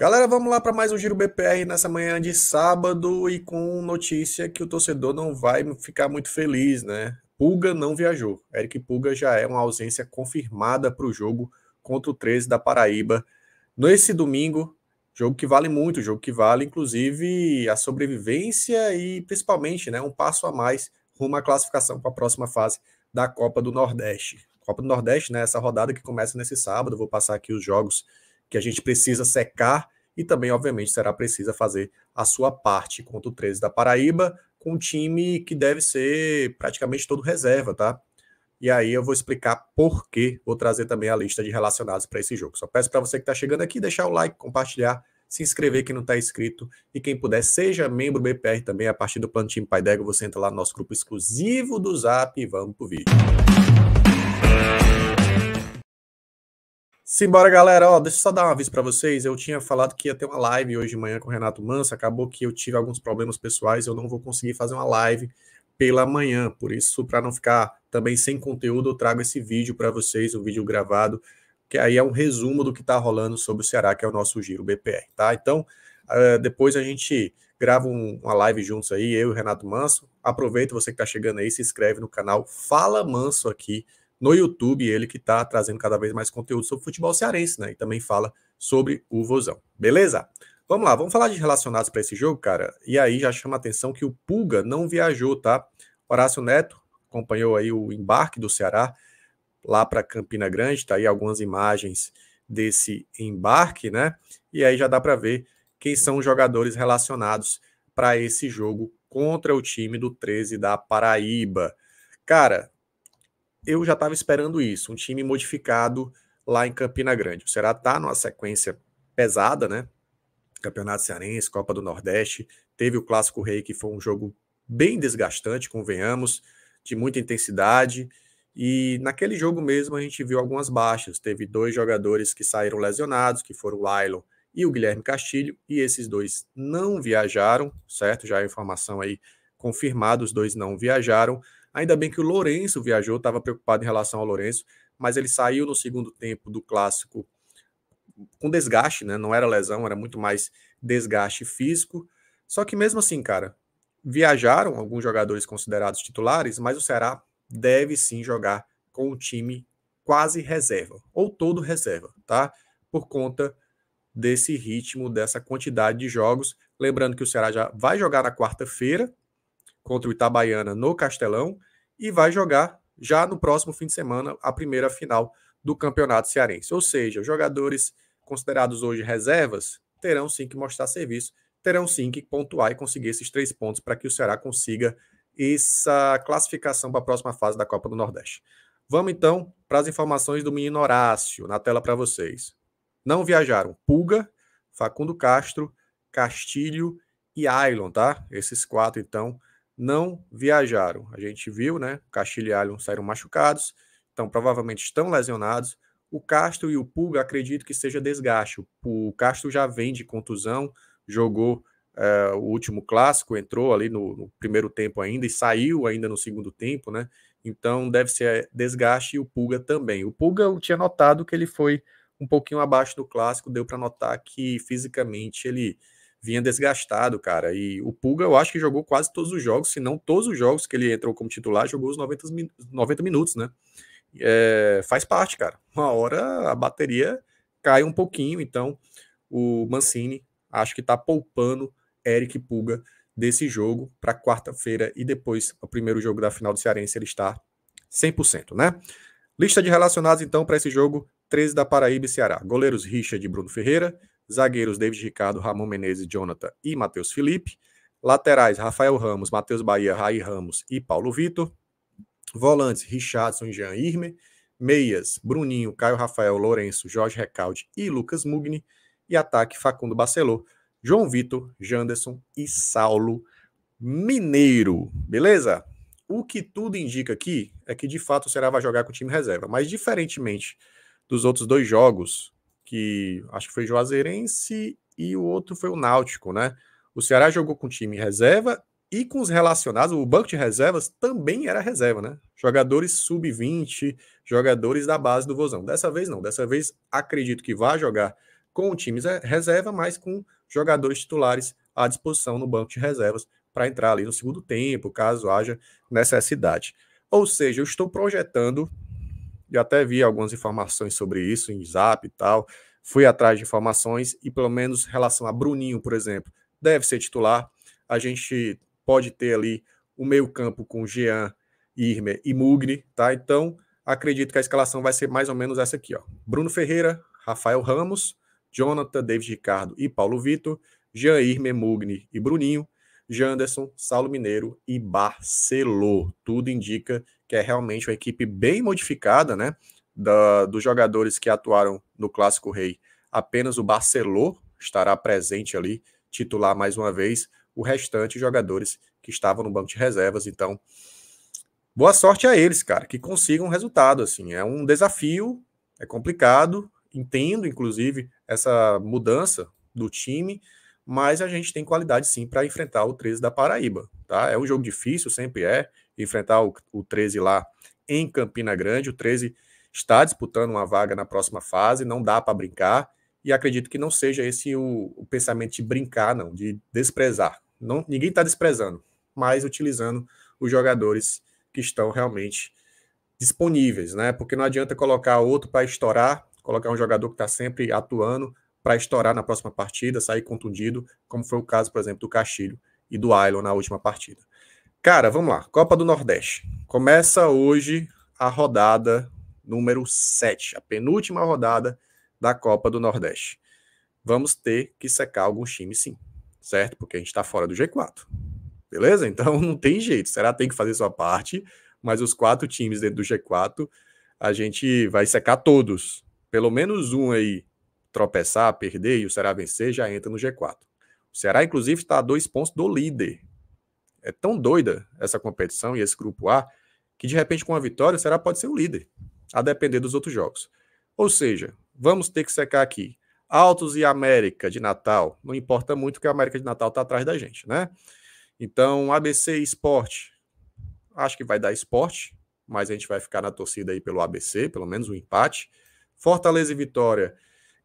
Galera, vamos lá para mais um Giro BPR nessa manhã de sábado e com notícia que o torcedor não vai ficar muito feliz, né? Pulga não viajou. Eric Pulga já é uma ausência confirmada para o jogo contra o 13 da Paraíba nesse domingo. Jogo que vale muito, jogo que vale, inclusive, a sobrevivência e principalmente né, um passo a mais rumo à classificação para a próxima fase da Copa do Nordeste. Copa do Nordeste, né? Essa rodada que começa nesse sábado, vou passar aqui os jogos que a gente precisa secar e também, obviamente, será precisa fazer a sua parte contra o 13 da Paraíba, com um time que deve ser praticamente todo reserva, tá? E aí eu vou explicar por que vou trazer também a lista de relacionados para esse jogo. Só peço para você que está chegando aqui deixar o like, compartilhar, se inscrever quem não está inscrito e quem puder seja membro BPR também a partir do plano Time Paidego, você entra lá no nosso grupo exclusivo do Zap e vamos pro vídeo. Simbora, galera. Ó, deixa eu só dar um aviso para vocês. Eu tinha falado que ia ter uma live hoje de manhã com o Renato Mansa. Acabou que eu tive alguns problemas pessoais. Eu não vou conseguir fazer uma live pela manhã. Por isso, para não ficar também sem conteúdo, eu trago esse vídeo para vocês, o um vídeo gravado, que aí é um resumo do que está rolando sobre o Ceará, que é o nosso giro BPR, tá? Então, eh, depois a gente grava uma live juntos aí, eu e o Renato Manso. Aproveita você que está chegando aí, se inscreve no canal Fala Manso aqui no YouTube, ele que está trazendo cada vez mais conteúdo sobre futebol cearense, né? E também fala sobre o Vozão. Beleza? Vamos lá, vamos falar de relacionados para esse jogo, cara. E aí já chama a atenção que o Pulga não viajou, tá? Horácio Neto acompanhou aí o embarque do Ceará lá para Campina Grande, tá aí algumas imagens desse embarque, né? E aí já dá para ver quem são os jogadores relacionados para esse jogo contra o time do 13 da Paraíba. Cara, eu já estava esperando isso, um time modificado lá em Campina Grande. O Ceará está numa sequência pesada, né? Campeonato Cearense, Copa do Nordeste, teve o Clássico Rei, que foi um jogo bem desgastante, convenhamos, de muita intensidade. E naquele jogo mesmo a gente viu algumas baixas. Teve dois jogadores que saíram lesionados, que foram o Ailon e o Guilherme Castilho, e esses dois não viajaram, certo? Já a informação aí confirmada, os dois não viajaram. Ainda bem que o Lourenço viajou, estava preocupado em relação ao Lourenço, mas ele saiu no segundo tempo do clássico com desgaste, né? Não era lesão, era muito mais desgaste físico. Só que mesmo assim, cara, viajaram alguns jogadores considerados titulares, mas o Ceará deve sim jogar com o time quase reserva, ou todo reserva, tá? Por conta desse ritmo, dessa quantidade de jogos. Lembrando que o Ceará já vai jogar na quarta-feira contra o Itabaiana no Castelão e vai jogar já no próximo fim de semana a primeira final do Campeonato Cearense. Ou seja, jogadores considerados hoje reservas terão sim que mostrar serviço, terão sim que pontuar e conseguir esses três pontos para que o Ceará consiga essa classificação para a próxima fase da Copa do Nordeste. Vamos então para as informações do menino Horácio na tela para vocês. Não viajaram Pulga, Facundo Castro, Castilho e Ailon, tá? Esses quatro então não viajaram. A gente viu, né? Castilho e Allen saíram machucados, então provavelmente estão lesionados. O Castro e o Pulga acredito que seja desgaste. O Castro já vem de contusão, jogou é, o último clássico, entrou ali no, no, primeiro tempo ainda e saiu ainda no segundo tempo, né? Então deve ser desgaste e o Pulga também. O Pulga eu tinha notado que ele foi um pouquinho abaixo do clássico, deu para notar que fisicamente ele vinha desgastado, cara. E o Pulga, eu acho que jogou quase todos os jogos, se não todos os jogos que ele entrou como titular, jogou os 90, 90 minutos, né? É, faz parte, cara. Uma hora a bateria cai um pouquinho, então o Mancini acho que tá poupando Eric Pulga desse jogo para quarta-feira e depois o primeiro jogo da final do Cearense ele está 100%, né? Lista de relacionados então para esse jogo, 13 da Paraíba e Ceará. Goleiros Richard e Bruno Ferreira, Zagueiros David Ricardo, Ramon Menezes, Jonathan e Matheus Felipe. Laterais Rafael Ramos, Matheus Bahia, Raí Ramos e Paulo Vitor. Volantes Richardson e Jean Irme. Meias Bruninho, Caio Rafael, Lourenço, Jorge Recalde e Lucas Mugni. E ataque Facundo Barcelô, João Vitor, Janderson e Saulo Mineiro. Beleza? O que tudo indica aqui é que de fato o Ceará vai jogar com o time reserva, mas diferentemente dos outros dois jogos, que acho que foi Juazeirense e o outro foi o Náutico, né? O Ceará jogou com o time reserva e com os relacionados, o banco de reservas também era reserva, né? Jogadores sub-20, jogadores da base do Vozão. Dessa vez não, dessa vez acredito que vai jogar com times reserva, mas com jogadores titulares à disposição no banco de reservas para entrar ali no segundo tempo, caso haja necessidade. Ou seja, eu estou projetando eu até vi algumas informações sobre isso em zap e tal. Fui atrás de informações e, pelo menos, em relação a Bruninho, por exemplo, deve ser titular. A gente pode ter ali o meio-campo com Jean, Irmer e Mugni, tá? Então, acredito que a escalação vai ser mais ou menos essa aqui, ó. Bruno Ferreira, Rafael Ramos, Jonathan, David Ricardo e Paulo Vitor, Jean Irmer, Mugni e Bruninho, Janderson, Saulo Mineiro e Barcelô. Tudo indica que é realmente uma equipe bem modificada, né? Da, dos jogadores que atuaram no Clássico Rei, apenas o Barceló estará presente ali, titular mais uma vez, o restante jogadores que estavam no banco de reservas. Então, boa sorte a eles, cara, que consigam um resultado. Assim, é um desafio, é complicado. Entendo, inclusive, essa mudança do time, mas a gente tem qualidade sim para enfrentar o 13 da Paraíba, tá? É um jogo difícil, sempre é, enfrentar o, o 13 lá em Campina Grande. O 13 está disputando uma vaga na próxima fase, não dá para brincar, e acredito que não seja esse o, o pensamento de brincar, não, de desprezar. Não, ninguém está desprezando, mas utilizando os jogadores que estão realmente disponíveis, né? Porque não adianta colocar outro para estourar, colocar um jogador que está sempre atuando, para estourar na próxima partida, sair contundido, como foi o caso, por exemplo, do Castilho e do Ailon na última partida. Cara, vamos lá. Copa do Nordeste. Começa hoje a rodada número 7, a penúltima rodada da Copa do Nordeste. Vamos ter que secar alguns times, sim, certo? Porque a gente está fora do G4. Beleza? Então não tem jeito. Será que tem que fazer sua parte? Mas os quatro times dentro do G4, a gente vai secar todos. Pelo menos um aí tropeçar, perder e o Ceará vencer, já entra no G4. O Ceará, inclusive, está a dois pontos do líder. É tão doida essa competição e esse grupo A que, de repente, com uma vitória, o Ceará pode ser o líder, a depender dos outros jogos. Ou seja, vamos ter que secar aqui. Altos e América de Natal. Não importa muito que a América de Natal está atrás da gente, né? Então, ABC Esporte. Acho que vai dar esporte, mas a gente vai ficar na torcida aí pelo ABC, pelo menos um empate. Fortaleza e Vitória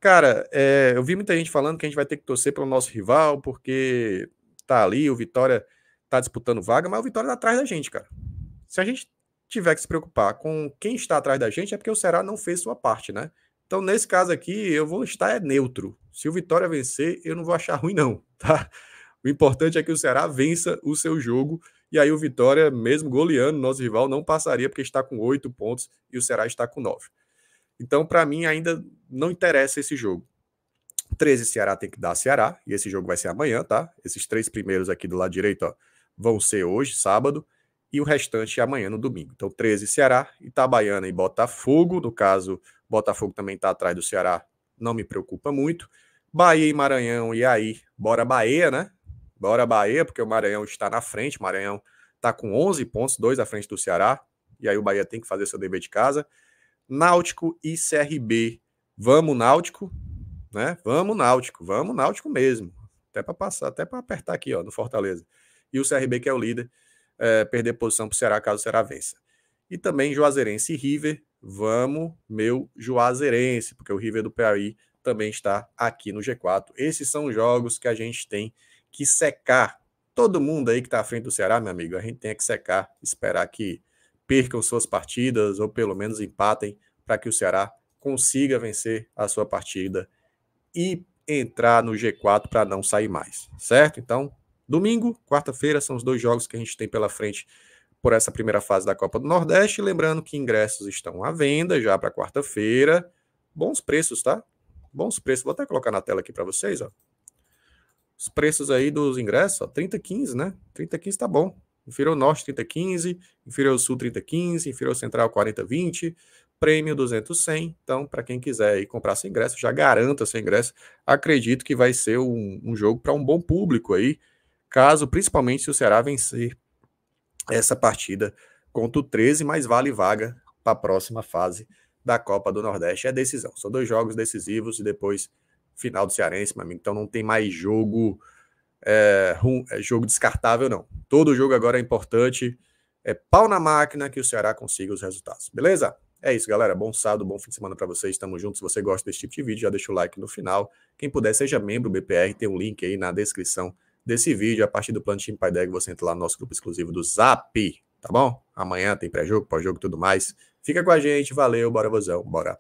Cara, é, eu vi muita gente falando que a gente vai ter que torcer pelo nosso rival, porque tá ali, o Vitória tá disputando vaga, mas o Vitória tá atrás da gente, cara. Se a gente tiver que se preocupar com quem está atrás da gente, é porque o Ceará não fez sua parte, né? Então, nesse caso aqui, eu vou estar é neutro. Se o Vitória vencer, eu não vou achar ruim, não, tá? O importante é que o Ceará vença o seu jogo. E aí o Vitória, mesmo goleando, nosso rival não passaria, porque está com oito pontos e o Ceará está com nove. Então, para mim, ainda não interessa esse jogo. 13 Ceará tem que dar Ceará, e esse jogo vai ser amanhã, tá? Esses três primeiros aqui do lado direito ó, vão ser hoje, sábado, e o restante é amanhã no domingo. Então, 13 Ceará, Itabaiana e Botafogo. No caso, Botafogo também está atrás do Ceará, não me preocupa muito. Bahia e Maranhão, e aí? Bora Bahia, né? Bora Bahia, porque o Maranhão está na frente, o Maranhão está com 11 pontos, dois à frente do Ceará, e aí o Bahia tem que fazer seu dever de casa. Náutico e CRB. Vamos, Náutico, né? Vamos, Náutico, vamos, Náutico mesmo. Até para passar, até para apertar aqui, ó, no Fortaleza. E o CRB, que é o líder, é, perder posição para o Ceará caso o Ceará vença. E também Juazeirense e River. Vamos, meu Juazeirense, porque o River do Piauí também está aqui no G4. Esses são os jogos que a gente tem que secar. Todo mundo aí que está à frente do Ceará, meu amigo, a gente tem que secar, esperar que percam suas partidas ou pelo menos empatem para que o Ceará consiga vencer a sua partida e entrar no G4 para não sair mais, certo? Então, domingo, quarta-feira, são os dois jogos que a gente tem pela frente por essa primeira fase da Copa do Nordeste. Lembrando que ingressos estão à venda já para quarta-feira. Bons preços, tá? Bons preços. Vou até colocar na tela aqui para vocês, ó. Os preços aí dos ingressos, ó, 30 15, né? 30 15 tá bom. Inferior Norte 30 15, Inferior Sul 30 15, Inferior Central 40 20, prêmio 200 100. Então, para quem quiser ir comprar seu ingresso, já garanta seu ingresso. Acredito que vai ser um, um jogo para um bom público aí, caso principalmente se o Ceará vencer essa partida contra o 13, mais vale vaga para a próxima fase da Copa do Nordeste. É decisão. São dois jogos decisivos e depois final do Cearense, Então não tem mais jogo é, é, jogo descartável, não. Todo jogo agora é importante. É pau na máquina que o Ceará consiga os resultados. Beleza? É isso, galera. Bom sábado, bom fim de semana para vocês. Tamo junto. Se você gosta desse tipo de vídeo, já deixa o like no final. Quem puder, seja membro do BPR. Tem um link aí na descrição desse vídeo. A partir do plano Team Paideg, você entra lá no nosso grupo exclusivo do Zap, tá bom? Amanhã tem pré-jogo, pós-jogo e tudo mais. Fica com a gente. Valeu, bora, vozão. Bora,